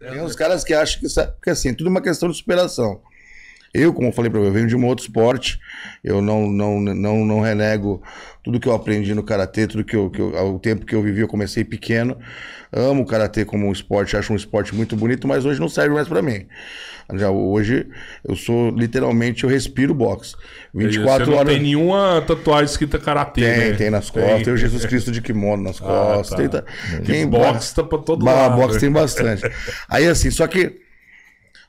Tem uns caras que acham que. É, porque assim, é tudo uma questão de superação. Eu, como eu falei para você, venho de um outro esporte. Eu não, não, não, não renego tudo que eu aprendi no karatê, tudo que eu, que eu, o tempo que eu vivi, eu comecei pequeno. Amo o karatê como um esporte, acho um esporte muito bonito, mas hoje não serve mais para mim. Já hoje eu sou literalmente eu respiro boxe. 24 é Você não horas. Tem nenhuma tatuagem escrita karatê, Tem, né? tem nas costas, tem, tem o Jesus Cristo de kimono nas ah, costas. Ah, tá. Tem, tem, tem boxe tá todo lado. Boxe tem bastante. Aí assim, só que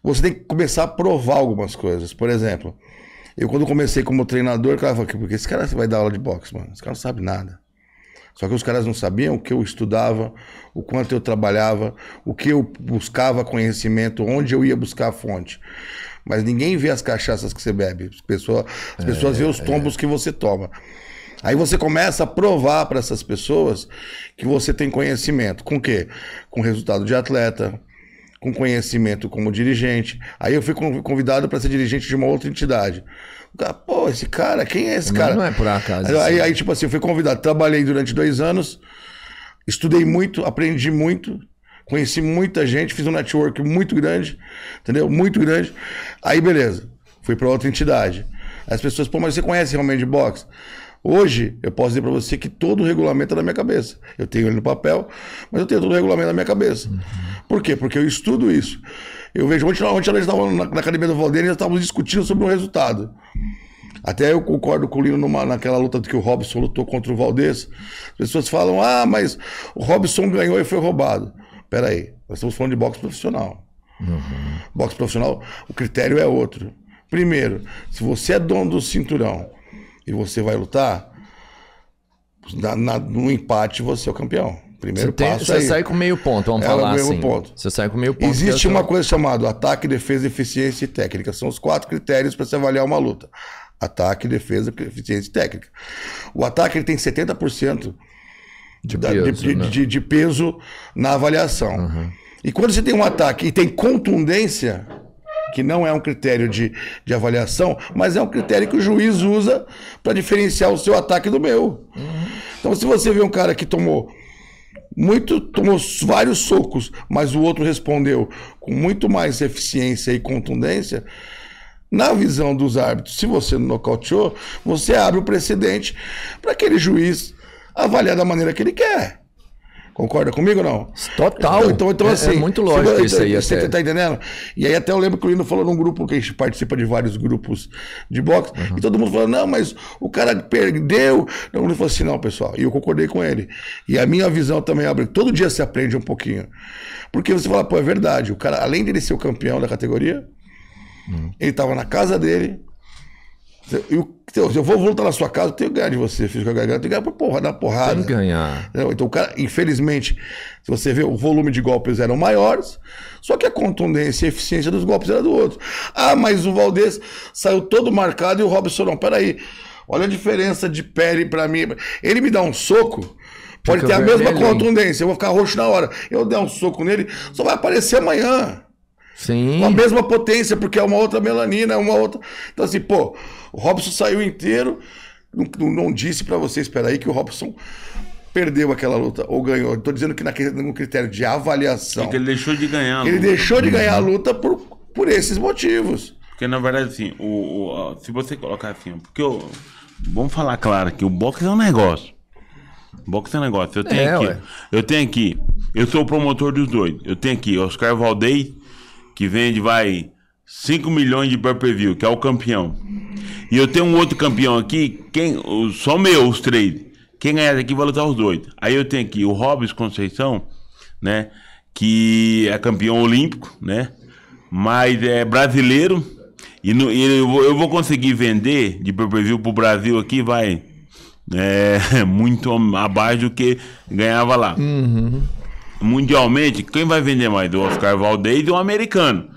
você tem que começar a provar algumas coisas. Por exemplo, eu quando comecei como treinador, cara falou, porque esse cara vai dar aula de boxe, mano. Esse cara não sabe nada. Só que os caras não sabiam o que eu estudava, o quanto eu trabalhava, o que eu buscava conhecimento, onde eu ia buscar a fonte. Mas ninguém vê as cachaças que você bebe. As pessoas, as pessoas vê é, os é. tombos é. que você toma. Aí você começa a provar para essas pessoas que você tem conhecimento. Com o quê? Com resultado de atleta, com conhecimento como dirigente. Aí eu fui convidado para ser dirigente de uma outra entidade. Pô, esse cara, quem é esse cara? Não é por acaso. Aí, assim. aí, tipo assim, eu fui convidado, trabalhei durante dois anos, estudei muito, aprendi muito, conheci muita gente, fiz um network muito grande, entendeu? Muito grande. Aí, beleza, fui para outra entidade. As pessoas, pô, mas você conhece realmente boxe? Hoje, eu posso dizer para você que todo o regulamento é na minha cabeça. Eu tenho ele no papel, mas eu tenho todo o regulamento na minha cabeça. Uhum. Por quê? Porque eu estudo isso. Eu vejo, ontem, ontem nós estávamos na, na academia do Valdeira e nós estávamos discutindo sobre o resultado. Até eu concordo com o Lino numa, naquela luta que o Robson lutou contra o Valdez. As pessoas falam, ah, mas o Robson ganhou e foi roubado. Peraí, nós estamos falando de boxe profissional. Uhum. Boxe profissional, o critério é outro. Primeiro, se você é dono do cinturão, e você vai lutar, na, na, no empate você é o campeão. Primeiro você tem, passo. Você aí. É sai com meio ponto, vamos Ela falar o assim. Ponto. Você sai com meio ponto. É Existe uma coisa chamada ataque, defesa, eficiência e técnica. São os quatro critérios para você avaliar uma luta: ataque, defesa, eficiência e técnica. O ataque ele tem 70% de, da, peso, de, né? de, de, peso na avaliação. Uhum. E quando você tem um ataque e tem contundência, que não é um critério de, de avaliação, mas é um critério que o juiz usa para diferenciar o seu ataque do meu. Então, se você vê um cara que tomou muito tomou vários socos, mas o outro respondeu com muito mais eficiência e contundência, na visão dos árbitros, se você não nocauteou, você abre o precedente para aquele juiz avaliar da maneira que ele quer. Concorda comigo ou não? Total. Então, então é, assim. É, é muito lógico você, tipo, isso aí, então, Você até. tá entendendo? E aí até eu lembro que o Lino falou num grupo que a gente participa de vários grupos de boxe. Uhum. E todo mundo falou, não, mas o cara perdeu. Não, ele falou assim, não, pessoal. E eu concordei com ele. E a minha visão também abre. Todo dia se aprende um pouquinho. Porque você fala, pô, é verdade. O cara, além dele ser o campeão da categoria, uhum. ele tava na casa dele eu, então, se eu vou voltar na sua casa, eu tenho que ganhar de você, filho. Eu tenho que ganhar pra porra, na porrada. Tem que ganhar. Então, o cara, infelizmente, se você vê, o volume de golpes eram maiores, só que a contundência e a eficiência dos golpes era do outro. Ah, mas o Valdez saiu todo marcado e o Robson não. Peraí, olha a diferença de pele pra mim. Ele me dá um soco. Pode Fica ter a mesma contundência, hein? eu vou ficar roxo na hora. Eu der um soco nele, só vai aparecer amanhã. Sim. Com a mesma potência, porque é uma outra melanina, é uma outra. Então, assim, pô, o Robson saiu inteiro. Não, não disse para você, espera aí, que o Robson perdeu aquela luta ou ganhou. Estou dizendo que naquele, no critério de avaliação. É que ele deixou de ganhar a Ele deixou de ganhar a uhum. luta por, por esses motivos. Porque, na verdade, assim, o, o se você colocar assim, porque eu, vamos falar claro que o boxe é um negócio. O boxe é um negócio. Eu tenho é, aqui. Ué. Eu tenho aqui. Eu sou o promotor dos dois. Eu tenho aqui Oscar Valdez que vende, vai, 5 milhões de pay-per-view, que é o campeão. E eu tenho um outro campeão aqui, quem, só meu, os três. Quem ganhar daqui vai lutar os dois. Aí eu tenho aqui o Robson Conceição, né? Que é campeão olímpico, né? Mas é brasileiro. E, no, e eu, vou, eu, vou, conseguir vender de pay-per-view pro Brasil aqui, vai. É, muito abaixo do que ganhava lá. Uhum mundialmente, quem vai vender mais? Do Oscar Valdez e o americano.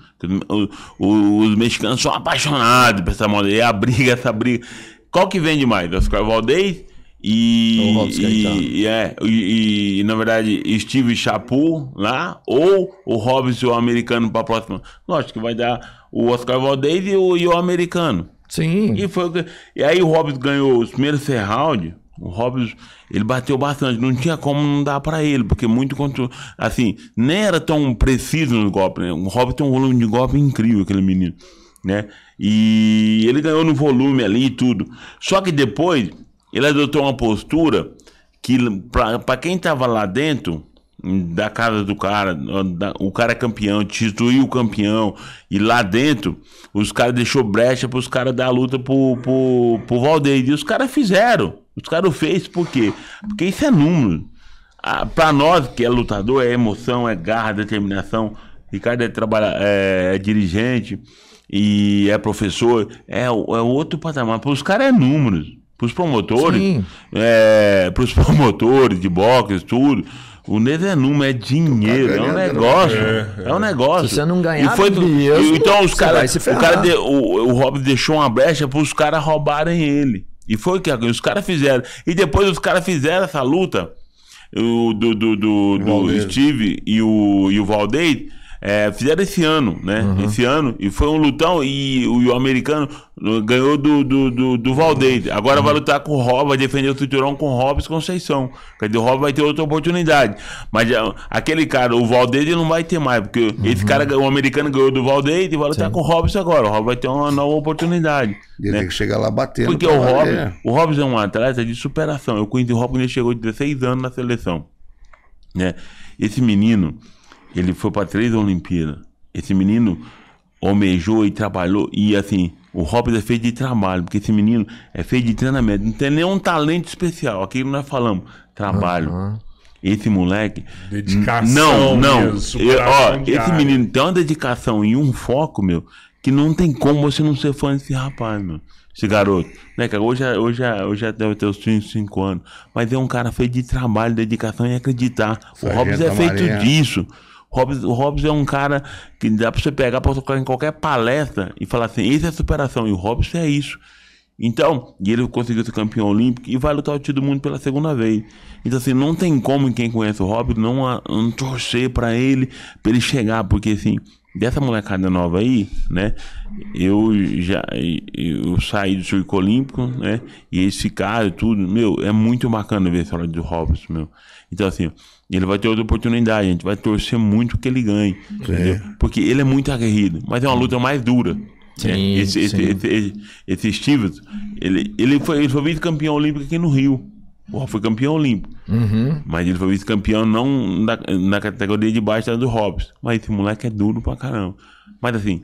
O, o, os mexicanos são apaixonados por essa moda. E a briga, essa briga. Qual que vende mais? Oscar Valdez e. O e, então. e, é, e, e, na verdade, Steve Chapu lá, ou o Robson o americano para a próxima. Lógico que vai dar o Oscar Valdez e o, e o americano. Sim. E, foi, e aí o Robson ganhou os primeiros round o Hobbs ele bateu bastante, não tinha como não dar para ele, porque muito quanto assim, nem era tão preciso no golpe, né? O Hobbs tem um volume de golpe incrível, aquele menino, né? E ele ganhou no volume ali e tudo. Só que depois, ele adotou uma postura que, para quem tava lá dentro, da casa do cara, da, o cara é campeão, destituiu o campeão, e lá dentro, os caras deixou brecha pros caras dar a luta pro, pro, pro Valdez, e os caras fizeram. Os caras fez por quê? Porque isso é número. Ah, para nós que é lutador, é emoção, é garra, determinação. Ricardo é, trabalha, é, é dirigente e é professor. É, é outro patamar. Para os caras é números. Para os promotores, é, para os promotores de boxe, tudo. O Neves é número, é dinheiro, é um né? negócio. É, é. é, um negócio. Se você não ganhar, e foi, mesmo, então os caras. O, cara o, o Robert deixou uma brecha para os caras roubarem ele. E foi o que os caras fizeram. E depois os caras fizeram essa luta o, do, do, do, do Steve e o, e o Valdeir é, fizeram esse ano, né? Uhum. Esse ano. E foi um lutão e o, o americano ganhou do, do, do, do Agora uhum. vai lutar com o Rob, vai defender o cinturão com o Robson Conceição. Quer dizer, o Rob vai ter outra oportunidade. Mas é, aquele cara, o Valdeide não vai ter mais, porque uhum. esse cara, o americano ganhou do Valdeide e vai lutar Sim. com o Robson agora. O Rob vai ter uma nova oportunidade. Ele né? tem que chegar lá batendo. Porque o Rob, é. o Robson é um atleta de superação. Eu conheci o Rob quando ele chegou de 16 anos na seleção. Né? Esse menino ele foi para três Olimpíadas. Esse menino almejou e trabalhou. E assim, o Robson é feito de trabalho, porque esse menino é feito de treinamento. Não tem nenhum talento especial. Aqui nós falamos. Trabalho. Uhum. Esse moleque. Dedicação. Não, não. eu, ó, esse menino tem uma dedicação e um foco, meu, que não tem como você não ser fã desse rapaz, meu. Esse garoto. Né, cara? Hoje, é, hoje, é, hoje é, deve ter os 5 anos. Mas é um cara feito de trabalho, dedicação e acreditar. Sargento o Robson é feito disso. Hobbes, o Hobbes é um cara que dá para você pegar para tocar em qualquer palestra e falar assim: isso é superação, e o Hobbes é isso. Então, e ele conseguiu ser campeão olímpico e vai lutar o título do mundo pela segunda vez. Então, assim, não tem como quem conhece o Hobbes não, não torcer para ele, para ele chegar, porque assim, dessa molecada nova aí, né? Eu já eu saí do circo olímpico, né? E esse cara tudo. Meu, é muito bacana ver essa hora do Robson, meu. Então, assim, ele vai ter outra oportunidade. A gente vai torcer muito que ele ganhe. Entendeu? Porque ele é muito aguerrido, mas é uma luta mais dura. Né? Sim, né? esse, sim. esse, esse, esse, esse Stevens, ele, ele, foi, ele foi vice-campeão olímpico aqui no Rio. Porra, foi campeão olímpico. Uhum. Mas ele foi vice-campeão não na, na, categoria de baixo do Hobbs. Mas esse moleque é duro pra caramba. Mas assim,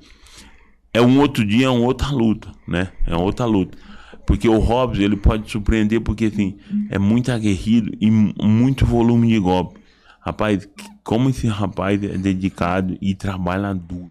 é um outro dia, é uma outra luta, né? É uma outra luta. Porque o Hobbs, ele pode surpreender porque, assim, é muito aguerrido e muito volume de golpe. Rapaz, como esse rapaz é dedicado e trabalha duro.